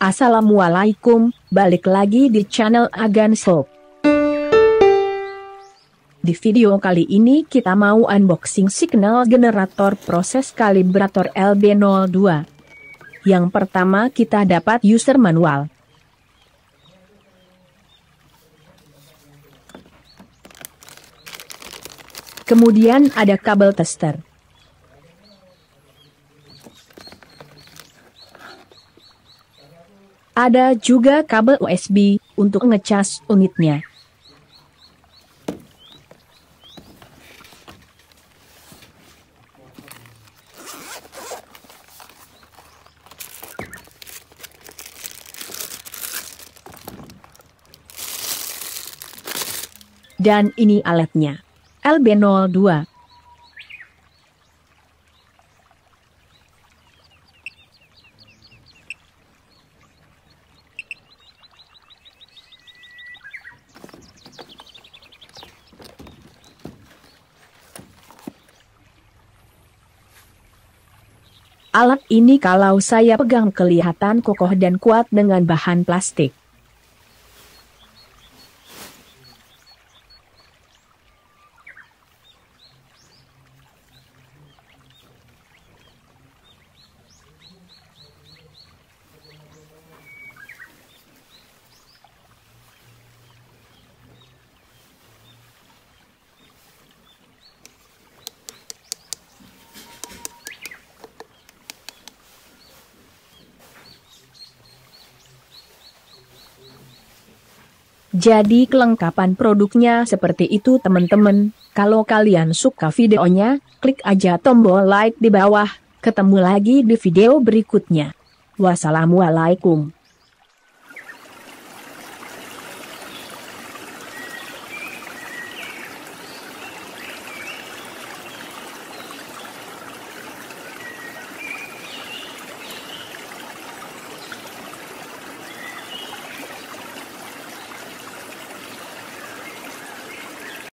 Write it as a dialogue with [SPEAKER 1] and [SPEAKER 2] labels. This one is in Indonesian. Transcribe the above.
[SPEAKER 1] Assalamualaikum, balik lagi di channel Agan Soap. Di video kali ini kita mau unboxing signal generator proses kalibrator LB02. Yang pertama kita dapat user manual. Kemudian ada kabel tester. Ada juga kabel USB untuk ngecas unitnya. Dan ini alatnya. LB02 Alat ini kalau saya pegang kelihatan kokoh dan kuat dengan bahan plastik. Jadi kelengkapan produknya seperti itu teman-teman, kalau kalian suka videonya, klik aja tombol like di bawah, ketemu lagi di video berikutnya. Wassalamualaikum.